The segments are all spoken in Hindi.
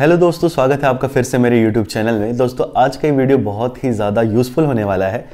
हेलो दोस्तों स्वागत है आपका फिर से मेरे यूट्यूब चैनल में दोस्तों आज का ये वीडियो बहुत ही ज़्यादा यूजफुल होने वाला है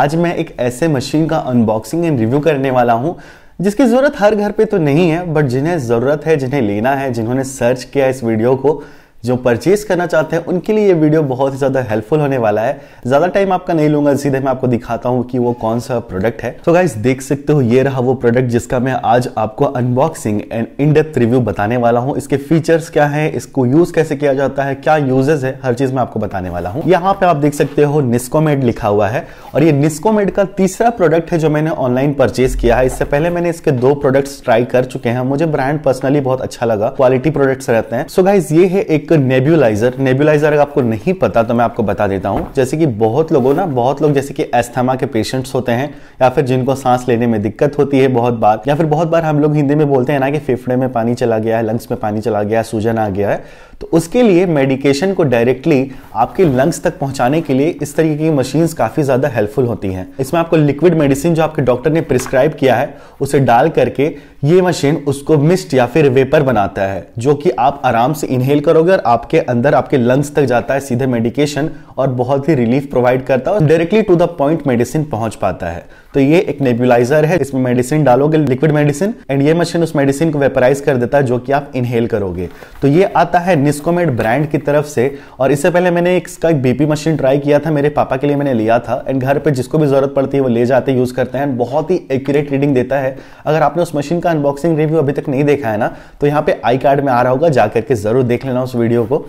आज मैं एक ऐसे मशीन का अनबॉक्सिंग एंड रिव्यू करने वाला हूँ जिसकी ज़रूरत हर घर पे तो नहीं है बट जिन्हें ज़रूरत है जिन्हें लेना है जिन्होंने सर्च किया इस वीडियो को जो परचेज करना चाहते हैं उनके लिए ये वीडियो बहुत ही ज़्यादा हेल्पफुल होने वाला है ज़्यादा टाइम आपका नहीं लूंगा सीधे मैं आपको दिखाता हूँ कि वो कौन सा प्रोडक्ट है तो गाइज देख सकते हो ये रहा वो प्रोडक्ट जिसका मैं आज आपको unboxing and in depth review बताने वाला हूँ इसके फीचर्स क्या है इसको यूज कैसे किया जाता है क्या यूजेस है हर चीज मैं आपको बताने वाला हूँ यहाँ पे आप देख सकते हो निस्कोमेड लिखा हुआ है और ये निस्कोमेड का तीसरा प्रोडक्ट है जो मैंने ऑनलाइन परचेज किया है इससे पहले मैंने इसके दो प्रोडक्ट्स ट्राई कर चुके हैं मुझे ब्रांड पर्सनली बहुत अच्छा लगा क्वालिटी प्रोडक्ट्स रहते हैं सो गाइज ये है एक एक नेब्यूलाइजर नेब्यूलाइजर अगर आपको नहीं पता तो मैं आपको बता देता हूं जैसे कि बहुत लोगों ना बहुत लोग जैसे कि एस्थमा के पेशेंट्स होते हैं या फिर जिनको सांस लेने में दिक्कत होती है बहुत बार या फिर बहुत बार हम लोग हिंदी में बोलते हैं ना कि फेफड़े में पानी चला गया है लंग्स में पानी चला गया है सूजन आ गया है तो उसके लिए मेडिकेशन को डायरेक्टली आपके लंग्स तक पहुंचाने के लिए इस तरीके की मशीन काफ़ी ज़्यादा हेल्पफुल होती हैं इसमें आपको लिक्विड मेडिसिन जो आपके डॉक्टर ने प्रिस्क्राइब किया है उसे डाल करके ये मशीन उसको मिस्ट या फिर वेपर बनाता है जो कि आप आराम से इनहेल करोगे और आपके अंदर आपके लंग्स तक जाता है सीधे मेडिकेशन और बहुत ही रिलीफ प्रोवाइड करता है directly to the point medicine पहुंच पाता है तो ये एक नेबुलाइजर है इसमें मेडिसिन डालोगे लिक्विड मेडिसिन एंड ये मशीन उस मेडिसिन को वेपराइज कर देता है जो कि आप इनहेल करोगे तो ये आता है डिस्कोमेट ब्रांड की तरफ से और इससे पहले मैंने इसका एक बीपी मशीन ट्राई किया था मेरे पापा के लिए मैंने लिया था एंड घर पे जिसको भी ज़रूरत पड़ती है वो ले जाते यूज़ करते हैं बहुत ही एक्यूरेट रीडिंग देता है अगर आपने उस मशीन का अनबॉक्सिंग रिव्यू अभी तक नहीं देखा है ना तो यहाँ पे आई कार्ड में आ रहा होगा जाकर के ज़रूर देख लेना उस वीडियो को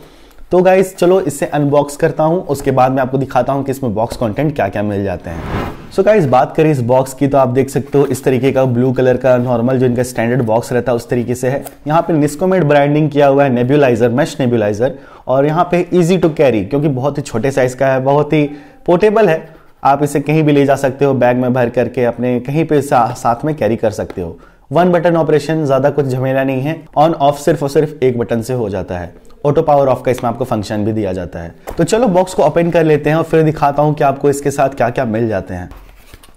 तो गाइज चलो इसे अनबॉक्स करता हूँ उसके बाद मैं आपको दिखाता हूँ कि इसमें बॉक्स कंटेंट क्या क्या मिल जाते हैं सो so गाइज बात करें इस बॉक्स की तो आप देख सकते हो इस तरीके का ब्लू कलर का नॉर्मल जो इनका स्टैंडर्ड बॉक्स रहता है उस तरीके से है यहाँ पे निस्कोमेट ब्रांडिंग किया हुआ है नेब्यूलाइजर मैश नेब्यूलाइजर और यहाँ पे इजी टू कैरी क्योंकि बहुत ही छोटे साइज का है बहुत ही पोर्टेबल है आप इसे कहीं भी ले जा सकते हो बैग में भर करके अपने कहीं पे सा, साथ में कैरी कर सकते हो वन बटन ऑपरेशन ज़्यादा कुछ झमेला नहीं है ऑन ऑफ सिर्फ और सिर्फ एक बटन से हो जाता है ऑटो पावर ऑफ का इसमें आपको फंक्शन भी दिया जाता है तो चलो बॉक्स को ओपन कर लेते हैं और फिर दिखाता हूँ कि आपको इसके साथ क्या क्या मिल जाते हैं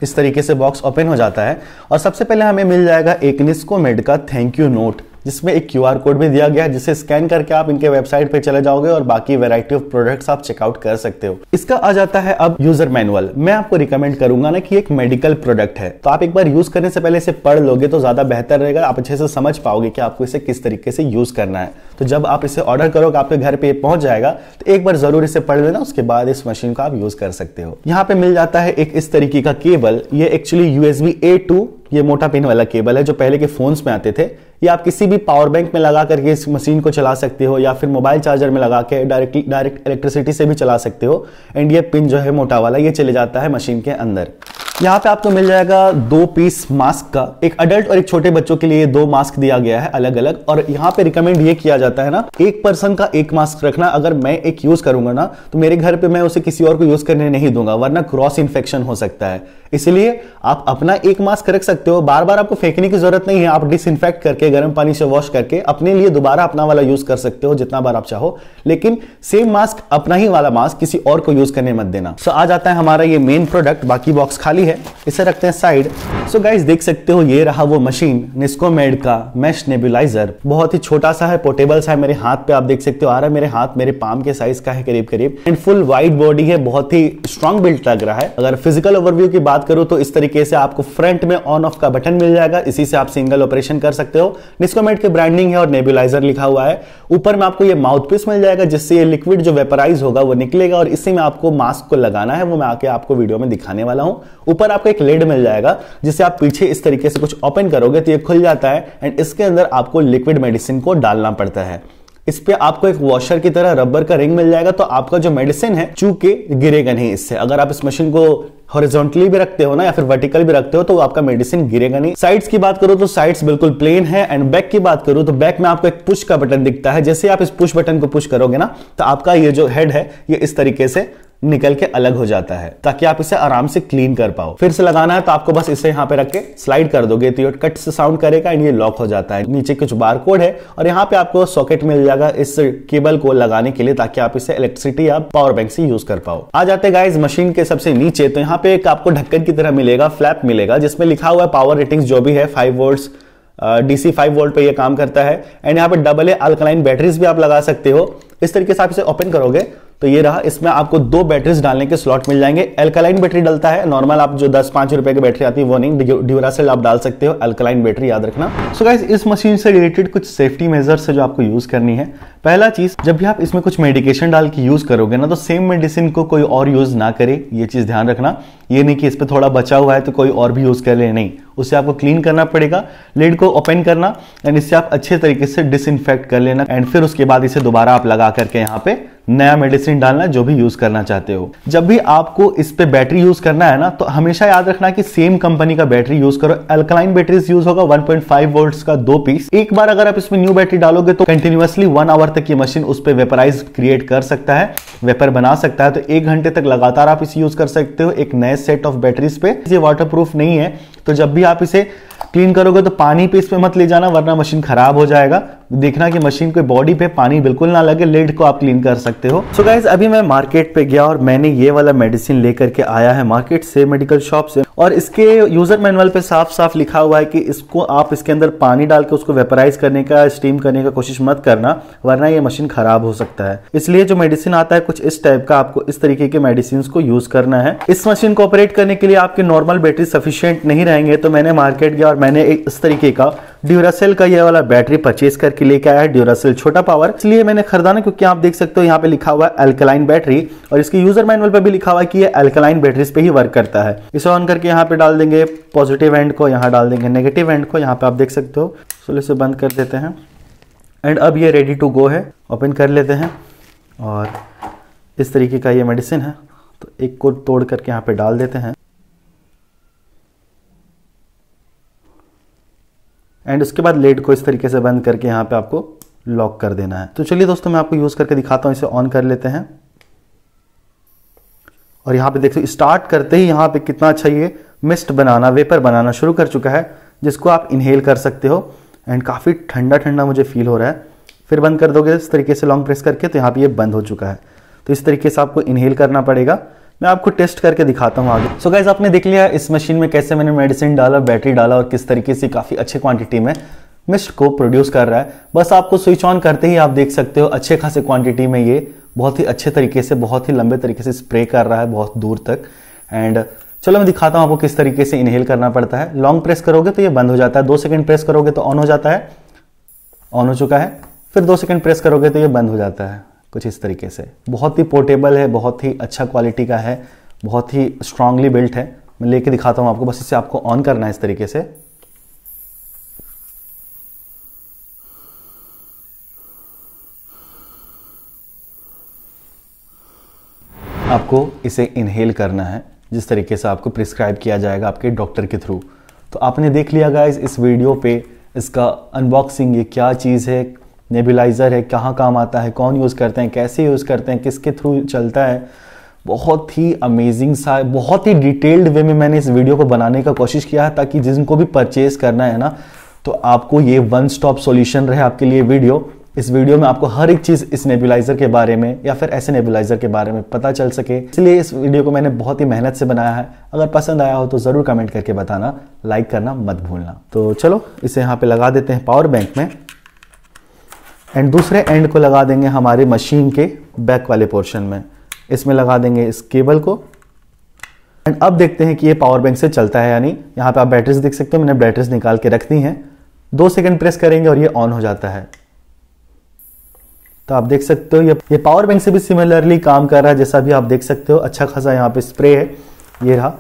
इस तरीके से बॉक्स ओपन हो जाता है और सबसे पहले हमें मिल जाएगा निस्को मेड का थैंक यू नोट जिसमें एक क्यू कोड भी दिया गया जिसे स्कैन करके आप इनके वेबसाइट पे चले जाओगे और बाकी वेराइटी ऑफ प्रोडक्ट्स आप चेकआउट कर सकते हो इसका आ जाता है अब यूजर मैनुअल मैं आपको रिकमेंड करूंगा ना कि एक मेडिकल प्रोडक्ट है तो आप एक बार यूज करने से पहले इसे पढ़ लोगे तो ज्यादा बेहतर रहेगा आप अच्छे से समझ पाओगे कि आपको इसे किस तरीके से यूज करना है तो जब आप इसे ऑर्डर करोगे आपके घर पे पहुंच जाएगा तो एक बार जरूर इसे पढ़ लेना उसके बाद इस मशीन को आप यूज कर सकते हो यहाँ पे मिल जाता है एक इस तरीके का केबल ये एक्चुअली यूएसबी ए टू ये मोटा पिन वाला केबल है जो पहले के फोन्स में आते थे या आप किसी भी पावर बैंक में लगा करके इस मशीन को चला सकते हो या फिर मोबाइल चार्जर में लगा के डायरेक्टली डायरेक्ट इलेक्ट्रिसिटी से भी चला सकते हो एंड ये पिन जो है मोटा वाला ये चले जाता है मशीन के अंदर यहाँ पे आपको तो मिल जाएगा दो पीस मास्क का एक अडल्ट और एक छोटे बच्चों के लिए दो मास्क दिया गया है अलग अलग और यहाँ पे रिकमेंड ये किया जाता है ना एक पर्सन का एक मास्क रखना अगर मैं एक यूज करूंगा ना तो मेरे घर पे मैं उसे किसी और को यूज करने नहीं दूंगा वरना क्रॉस इन्फेक्शन हो सकता है इसलिए आप अपना एक मास्क रख सकते हो बार बार आपको फेंकने की जरूरत नहीं है आप डिसइनफेक्ट करके गर्म पानी से वॉश करके अपने लिए दोबारा अपना वाला यूज कर सकते हो जितना बार आप चाहो लेकिन सेम मास्क अपना ही वाला मास्क किसी और को यूज करने मत देना सो आज आता है हमारा ये मेन प्रोडक्ट बाकी बॉक्स खाली है इसे रखते हैं साइड सो गाइज देख सकते हो ये रहा वो मशीन निस्कोमेड का मैश नेबुलाइजर बहुत ही छोटा सा है पोर्टेबल सा है मेरे हाथ पे आप देख सकते हो आ रहा है मेरे हाथ मेरे पाम के साइज का है करीब करीब एंड फुल वाइट बॉडी है बहुत ही स्ट्रॉन्ग बिल्ट लग रहा है अगर फिजिकल ओवरव्यू की बात बात करूं तो इस तरीके से आपको फ्रंट में ऑन ऑफ का बटन मिल जाएगा इसी से आप सिंगल ऑपरेशन कर सकते हो डिस्कोमेट की ब्रांडिंग है और नेबुलाइजर लिखा हुआ है ऊपर में आपको ये माउथ पीस मिल जाएगा जिससे ये लिक्विड जो वेपराइज होगा वो निकलेगा और इसी में आपको मास्क को लगाना है वो मैं आके आपको वीडियो में दिखाने वाला हूँ ऊपर आपको एक लेड मिल जाएगा जिससे आप पीछे इस तरीके से कुछ ओपन करोगे तो ये खुल जाता है एंड इसके अंदर आपको लिक्विड मेडिसिन को डालना पड़ता है इस पे आपको एक वॉशर की तरह रबर का रिंग मिल जाएगा तो आपका जो मेडिसिन है चूके गिरेगा नहीं इससे अगर आप इस मशीन को हॉरिजॉन्टली भी रखते हो ना या फिर वर्टिकल भी रखते हो तो आपका मेडिसिन गिरेगा नहीं साइड्स की बात करो तो साइड्स बिल्कुल प्लेन है एंड बैक की बात करो तो बैक में आपको एक पुश का बटन दिखता है जैसे आप इस पुश बटन को पुश करोगे ना तो आपका ये जो हेड है ये इस तरीके से निकल के अलग हो जाता है ताकि आप इसे आराम से क्लीन कर पाओ फिर से लगाना है तो आपको बस इसे यहाँ पे रख के स्लाइड कर दोगे तो ये कट से साउंड करेगा एंड ये लॉक हो जाता है नीचे कुछ बार कोड है और यहाँ पे आपको सॉकेट मिल जाएगा इस केबल को लगाने के लिए ताकि आप इसे इलेक्ट्रिसिटी या पावर बैंक से यूज कर पाओ आ जाते इस मशीन के सबसे नीचे तो यहाँ पे एक आपको ढक्कन की तरह मिलेगा फ्लैप मिलेगा जिसमें लिखा हुआ है पावर रेटिंग जो भी है five volt DC five volt पे ये काम करता है एंड यहाँ पे डबल ए अल्कलाइन बैटरीज भी आप लगा सकते हो इस तरीके से आप इसे ओपन करोगे तो ये रहा इसमें आपको दो बैटरीज डालने के स्लॉट मिल जाएंगे एल्कलाइन बैटरी डलता है नॉर्मल आप जो दस पांच रुपए की बैटरी आती है वो नहीं ड्यूरा से आप डाल सकते हो एल्कलाइन बैटरी याद रखना सो so गाइस इस मशीन से रिलेटेड कुछ सेफ्टी मेजर्स है जो आपको यूज करनी है पहला चीज जब भी आप इसमें कुछ मेडिकेशन डाल के यूज करोगे ना तो सेम मेडिसिन को कोई और यूज ना करे ये चीज ध्यान रखना ये नहीं कि इस पर थोड़ा बचा हुआ है तो कोई और भी यूज कर ले नहीं उसे आपको क्लीन करना पड़ेगा लेड को ओपन करना एंड इससे आप अच्छे तरीके से डिसइनफेक्ट कर लेना एंड फिर उसके बाद इसे दोबारा आप लगा करके यहाँ पे नया मेडिसिन डालना जो भी यूज करना चाहते हो जब भी आपको इस पे बैटरी यूज करना है ना तो हमेशा याद रखना कि सेम कंपनी का बैटरी यूज करो अल्कलाइन बैटरीज यूज होगा 1.5 वोल्ट्स का दो पीस एक बार अगर आप इसमें न्यू बैटरी डालोगे तो कंटिन्यूसली वन आवर तक ये मशीन उस पर वेपराइज क्रिएट कर सकता है वेपर बना सकता है तो एक घंटे तक लगातार आप इसे यूज कर सकते हो एक नए सेट ऑफ बैटरीज पे ये वाटर नहीं है तो जब भी आप इसे क्लीन करोगे तो पानी पे इस पर मत ले जाना वरना मशीन खराब हो जाएगा देखना कि मशीन के बॉडी पे पानी बिल्कुल ना लगे लेड को आप क्लीन कर सकते हो सो so गाइज अभी मैं मार्केट पे गया और मैंने ये वाला मेडिसिन लेकर के आया है मार्केट से मेडिकल शॉप से और इसके यूजर मैनुअल पे साफ साफ लिखा हुआ है कि इसको आप इसके अंदर पानी डाल के उसको वेपराइज करने का स्टीम करने का कोशिश मत करना वरना ये मशीन खराब हो सकता है इसलिए जो मेडिसिन आता है कुछ इस टाइप का आपको इस तरीके के मेडिसिन को यूज करना है इस मशीन को ऑपरेट करने के लिए आपकी नॉर्मल बैटरी सफिशियंट नहीं रहे आएंगे तो मैंने मार्केट गया और मैंने एक इस तरीके का ड्यूरासेल का ये वाला बैटरी परचेज करके लेके आया है ड्यूरासेल छोटा पावर इसलिए मैंने खरीदा ना क्योंकि आप देख सकते हो यहाँ पे लिखा हुआ है एल्कलाइन बैटरी और इसके यूजर मैनुअल पर भी लिखा हुआ है कि ये एल्कलाइन बैटरीज पे ही वर्क करता है इसे ऑन करके यहाँ पे डाल देंगे पॉजिटिव एंड को यहाँ डाल देंगे नेगेटिव एंड को यहाँ पे आप देख सकते हो सोलह से बंद कर देते हैं एंड अब ये रेडी टू गो है ओपन कर लेते हैं और इस तरीके का ये मेडिसिन है तो एक को तोड़ करके यहाँ पे डाल देते हैं एंड उसके बाद लेड को इस तरीके से बंद करके यहाँ पे आपको लॉक कर देना है तो चलिए दोस्तों मैं आपको यूज़ करके दिखाता हूँ इसे ऑन कर लेते हैं और यहाँ पे देखो स्टार्ट करते ही यहाँ पे कितना अच्छा ये मिस्ट बनाना वेपर बनाना शुरू कर चुका है जिसको आप इनहेल कर सकते हो एंड काफ़ी ठंडा ठंडा मुझे फील हो रहा है फिर बंद कर दोगे इस तरीके से लॉन्ग प्रेस करके तो यहाँ पे ये बंद हो चुका है तो इस तरीके से आपको इनहेल करना पड़ेगा मैं आपको टेस्ट करके दिखाता हूँ आगे सो so गाइज आपने देख लिया इस मशीन में कैसे मैंने मेडिसिन डाला बैटरी डाला और किस तरीके से काफ़ी अच्छे क्वांटिटी में मिस्ट को प्रोड्यूस कर रहा है बस आपको स्विच ऑन करते ही आप देख सकते हो अच्छे खासे क्वांटिटी में ये बहुत ही अच्छे तरीके से बहुत ही लंबे तरीके से स्प्रे कर रहा है बहुत दूर तक एंड चलो मैं दिखाता हूँ आपको किस तरीके से इनहेल करना पड़ता है लॉन्ग प्रेस करोगे तो ये बंद हो जाता है दो सेकंड प्रेस करोगे तो ऑन हो जाता है ऑन हो चुका है फिर दो सेकंड प्रेस करोगे तो ये बंद हो जाता है कुछ इस तरीके से बहुत ही पोर्टेबल है बहुत ही अच्छा क्वालिटी का है बहुत ही स्ट्रांगली बिल्ट है मैं लेके दिखाता हूँ आपको बस इसे आपको ऑन करना है इस तरीके से आपको इसे इनहेल करना है जिस तरीके से आपको प्रिस्क्राइब किया जाएगा आपके डॉक्टर के थ्रू तो आपने देख लिया गाइज इस वीडियो पे इसका अनबॉक्सिंग ये क्या चीज़ है नेबुलाइज़र है कहाँ काम आता है कौन यूज़ करते हैं कैसे यूज़ करते हैं किसके थ्रू चलता है बहुत ही अमेजिंग सा बहुत ही डिटेल्ड वे में मैंने इस वीडियो को बनाने का कोशिश किया है ताकि जिनको भी परचेज करना है ना तो आपको ये वन स्टॉप सॉल्यूशन रहे आपके लिए वीडियो इस वीडियो में आपको हर एक चीज़ इस नेबुलाइज़र के बारे में या फिर ऐसे नेबुलाइज़र के बारे में पता चल सके इसलिए इस वीडियो को मैंने बहुत ही मेहनत से बनाया है अगर पसंद आया हो तो ज़रूर कमेंट करके बताना लाइक करना मत भूलना तो चलो इसे यहाँ पे लगा देते हैं पावर बैंक में एंड दूसरे एंड को लगा देंगे हमारे मशीन के बैक वाले पोर्शन में इसमें लगा देंगे इस केबल को एंड अब देखते हैं कि ये पावर बैंक से चलता है यानी यहाँ पे आप बैटरीज देख सकते हो मैंने बैटरीज निकाल के रख दी हैं दो सेकंड प्रेस करेंगे और ये ऑन हो जाता है तो आप देख सकते हो ये ये पावर बैंक से भी सिमिलरली काम कर रहा है जैसा भी आप देख सकते हो अच्छा खासा यहाँ पे स्प्रे है ये रहा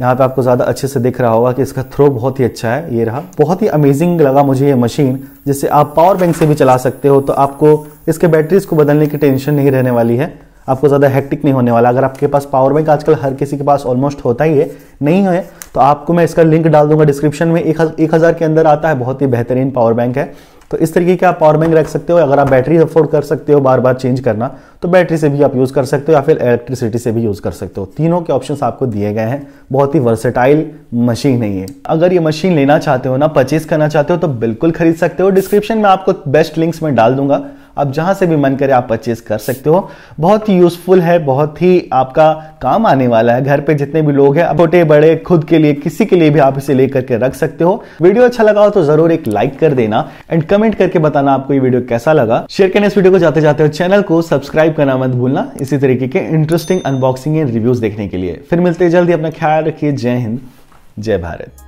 यहाँ पे आपको ज़्यादा अच्छे से दिख रहा होगा कि इसका थ्रो बहुत ही अच्छा है ये रहा बहुत ही अमेजिंग लगा मुझे ये मशीन जिसे आप पावर बैंक से भी चला सकते हो तो आपको इसके बैटरीज को बदलने की टेंशन नहीं रहने वाली है आपको ज़्यादा हेक्टिक नहीं होने वाला अगर आपके पास पावर बैंक आजकल हर किसी के पास ऑलमोस्ट होता ही है नहीं है तो आपको मैं इसका लिंक डाल दूंगा डिस्क्रिप्शन में एक, हज, एक हज़ार के अंदर आता है बहुत ही बेहतरीन पावर बैंक है तो इस तरीके के आप पावर बैंक रख सकते हो अगर आप बैटरी अफोर्ड कर सकते हो बार बार चेंज करना तो बैटरी से भी आप यूज़ कर सकते हो या फिर इलेक्ट्रिसिटी से भी यूज़ कर सकते हो तीनों के ऑप्शन आपको दिए गए हैं बहुत ही वर्सेटाइल मशीन है ये अगर ये मशीन लेना चाहते हो ना परचेज करना चाहते हो तो बिल्कुल खरीद सकते हो डिस्क्रिप्शन में आपको बेस्ट लिंक्स में डाल दूंगा आप जहां से भी मन करे आप परचेज कर सकते हो बहुत ही यूजफुल है बहुत ही आपका काम आने वाला है घर पे जितने भी लोग हैं छोटे बड़े खुद के लिए किसी के लिए भी आप इसे लेकर के रख सकते हो वीडियो अच्छा लगा हो तो जरूर एक लाइक कर देना एंड कमेंट करके बताना आपको ये वीडियो कैसा लगा शेयर करने इस वीडियो को जाते जाते हो चैनल को सब्सक्राइब करना मत भूलना इसी तरीके के इंटरेस्टिंग अनबॉक्सिंग एंड रिव्यूज देखने के लिए फिर मिलते जल्दी अपना ख्याल रखिए जय हिंद जय भारत